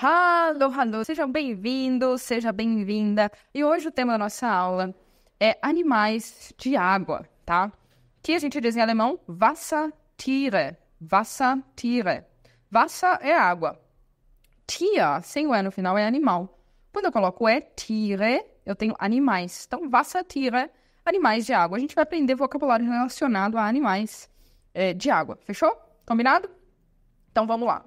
Hello, hello, Sejam bem vindos seja bem-vinda. E hoje o tema da nossa aula é animais de água, tá? Que a gente diz em alemão Wassertiere, Wassertiere. Wasser é água. Tier, sem o E no final, é animal. Quando eu coloco é tiere, eu tenho animais. Então, Wassertiere, animais de água. A gente vai aprender vocabulário relacionado a animais é, de água. Fechou? Combinado? Então, vamos lá.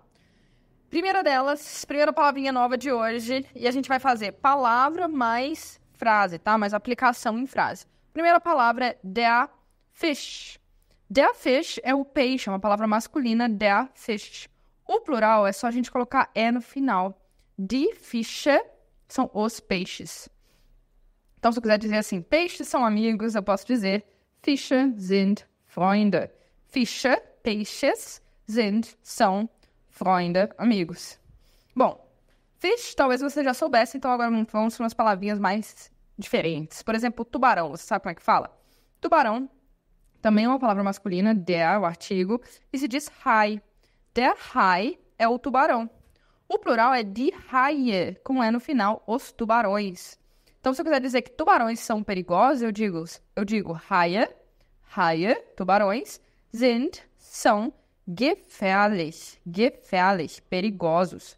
Primeira delas, primeira palavrinha nova de hoje, e a gente vai fazer palavra mais frase, tá? Mais aplicação em frase. Primeira palavra é der Fish. Der Fish é o peixe, é uma palavra masculina, der Fish. O plural é só a gente colocar é no final. Die Fische são os peixes. Então, se eu quiser dizer assim, peixes são amigos, eu posso dizer Fische sind Freunde. Fische, peixes, sind, são amigos Freunde, amigos. Bom, fish, talvez você já soubesse, então agora vamos para umas palavrinhas mais diferentes. Por exemplo, tubarão, você sabe como é que fala? Tubarão também é uma palavra masculina, der, o artigo, e se diz hai. Der hai é o tubarão. O plural é de haie, com é no final, os tubarões. Então, se eu quiser dizer que tubarões são perigosos, eu digo, eu digo haie, haie, tubarões, sind, são, gefährlich, gefährlich, perigosos.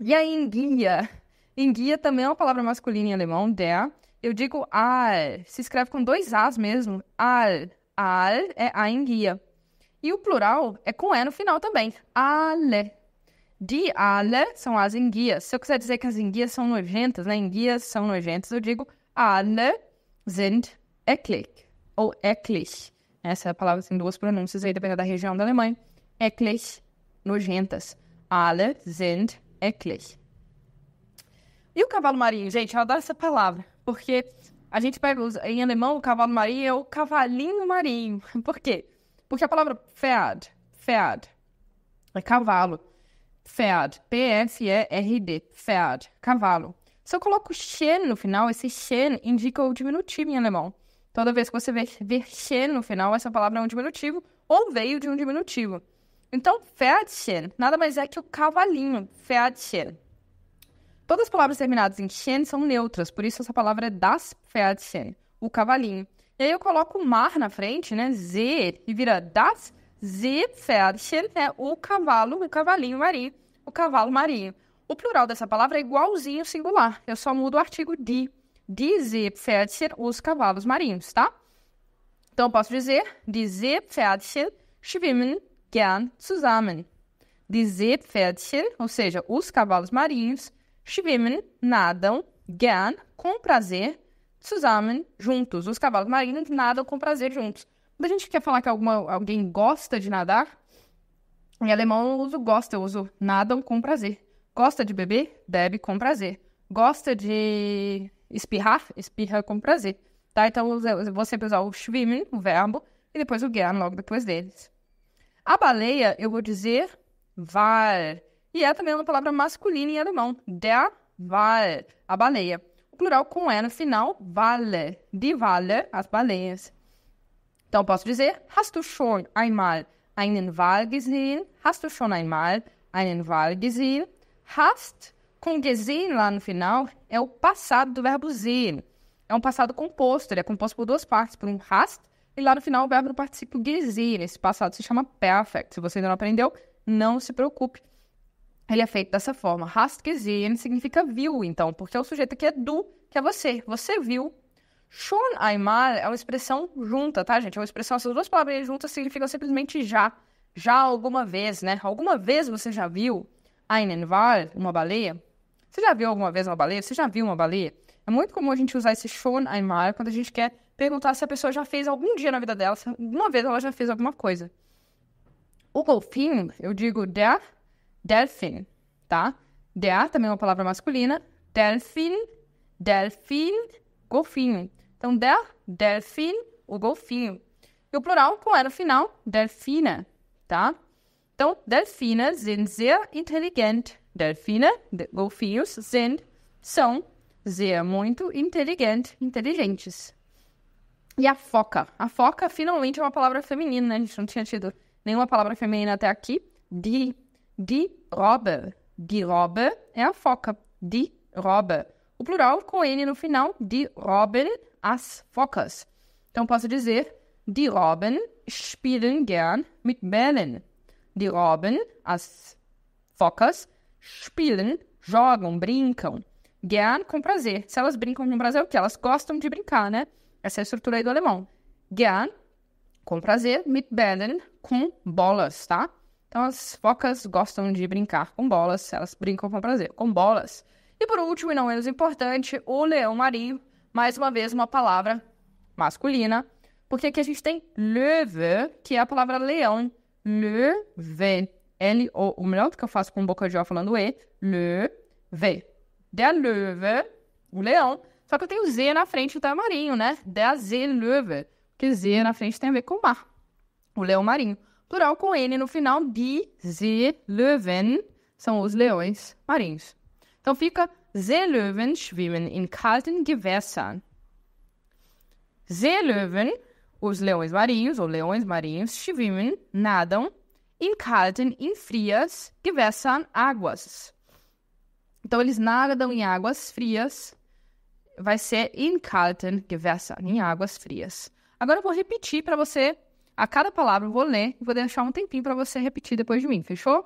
E a enguia, enguia também é uma palavra masculina em alemão, der. Eu digo al, se escreve com dois as mesmo, al, al é a enguia. E o plural é com e no final também, alle. Die alle são as enguias. Se eu quiser dizer que as enguias são nojentas, né, enguias são nojentas, eu digo alle sind eklig, ou eklig. Essa é palavra tem assim, duas pronúncias aí, dependendo da região da Alemanha. Eklig, nojentas. Alle sind eklig. E o cavalo marinho, gente, eu adoro essa palavra, porque a gente pega em alemão o cavalo marinho é o cavalinho marinho. Por quê? Porque a palavra Pferd, Pferd, é cavalo. Pferd, P-F-E-R-D, Pferd, cavalo. Se eu coloco Schen no final, esse Schen indica o diminutivo em alemão. Toda vez que você vê verchen no final, essa palavra é um diminutivo ou veio de um diminutivo. Então, Pferdchen é nada mais é que o cavalinho, Pferdchen. É Todas as palavras terminadas em chen são neutras, por isso essa palavra é das Pferdchen, é o cavalinho. E aí eu coloco mar na frente, né, z, e vira das z Seepferdchen é o cavalo, o cavalinho marinho, o cavalo marinho. O plural dessa palavra é igualzinho ao singular, eu só mudo o artigo de die Seepferdchen, os cavalos marinhos, tá? Então, eu posso dizer, die Seepferdchen schwimmen gern zusammen. Die Seepferdchen, ou seja, os cavalos marinhos, schwimmen, nadam, gern, com prazer, zusammen, juntos. Os cavalos marinhos nadam com prazer juntos. Quando a gente quer falar que alguma, alguém gosta de nadar, em alemão eu uso gosta, eu uso nadam com prazer. Gosta de beber? Bebe com prazer. Gosta de espirrar, espirra com prazer, tá? Então você usar o schwimmen, o verbo, e depois o gern logo depois deles. A baleia, eu vou dizer war, e é também uma palavra masculina em alemão, der Wal, a baleia. O plural com E no final, Wale, die Wale, as baleias. Então, posso dizer, hast du schon einmal einen Wal gesehen? Hast du schon einmal einen Wal gesehen? Hast com Congesir, lá no final, é o passado do verbo zir. É um passado composto, ele é composto por duas partes, por um hast, e lá no final o verbo no particípio gesir. Esse passado se chama perfect. Se você ainda não aprendeu, não se preocupe. Ele é feito dessa forma. Hast gesehen significa viu, então, porque é o sujeito que é du, que é você. Você viu. Schon einmal é uma expressão junta, tá, gente? É uma expressão, essas duas palavras juntas significam simplesmente já. Já alguma vez, né? Alguma vez você já viu einen Wal, uma baleia? Você já viu alguma vez uma baleia? Você já viu uma baleia? É muito comum a gente usar esse schon einmal quando a gente quer perguntar se a pessoa já fez algum dia na vida dela, se alguma vez ela já fez alguma coisa. O golfinho, eu digo der, delfin, tá? Der também é uma palavra masculina. Delfin, delfin, golfinho. Então, der, delfin, o golfinho. E o plural com era final, delfina, tá? Então, delfinas sind sehr intelligent. Delfina, de, golfinhos, sind, são, sehr, é muito, inteligente, inteligentes. E a foca. A foca finalmente é uma palavra feminina, né? A gente não tinha tido nenhuma palavra feminina até aqui. Die, die Robe, Die Robe é a foca. Die Robe. O plural com N no final, die Roben, as focas. Então posso dizer, die Roben spielen gern mit Bällen. Die Roben, as focas, spielen, jogam, brincam. Gern com prazer. Se elas brincam com prazer, é o que? Elas gostam de brincar, né? Essa é a estrutura aí do alemão. Gern, com prazer, mit Bällen, com bolas, tá? Então as focas gostam de brincar com bolas, elas brincam com prazer, com bolas. E por último, e não menos importante, o leão marinho, mais uma vez uma palavra masculina, porque aqui a gente tem löwe, que é a palavra leão, löwe, L, O, ou melhor que eu faço com boca de O falando E, le, V. Der é Löwe, o leão. Só que eu tenho Z na frente do tamarinho, né? Der é Z Löwe, porque Z na frente tem a ver com o mar. O leão marinho. Plural com N no final, die Z Löwen, são os leões marinhos. Então fica Seelöwen schwimmen in kalten Gewässern. Seelöwen, os leões marinhos ou leões marinhos, schwimmen, nadam em em frias, gewässern, águas. Então, eles nadam em águas frias, vai ser in gewässern, em águas frias. Agora eu vou repetir para você, a cada palavra eu vou ler e vou deixar um tempinho para você repetir depois de mim, fechou?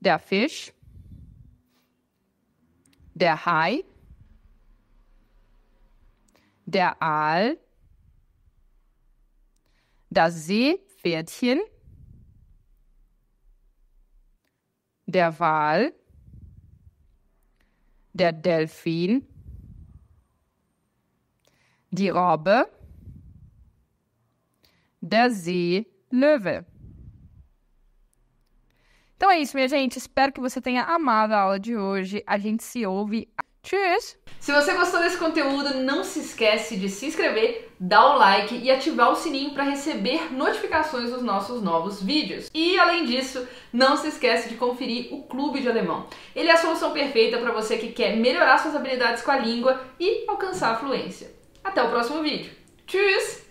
Der Fisch, der Hai, der Aal, das Seepferdchen, der Wal, der Delfin, die Robbe, der Seelöwe. Então é isso, minha gente. Espero que você tenha amado a aula de hoje. A gente se ouve. Tchau! Se você gostou desse conteúdo, não se esquece de se inscrever dar o like e ativar o sininho para receber notificações dos nossos novos vídeos. E além disso, não se esquece de conferir o Clube de Alemão. Ele é a solução perfeita para você que quer melhorar suas habilidades com a língua e alcançar a fluência. Até o próximo vídeo. Tschüss!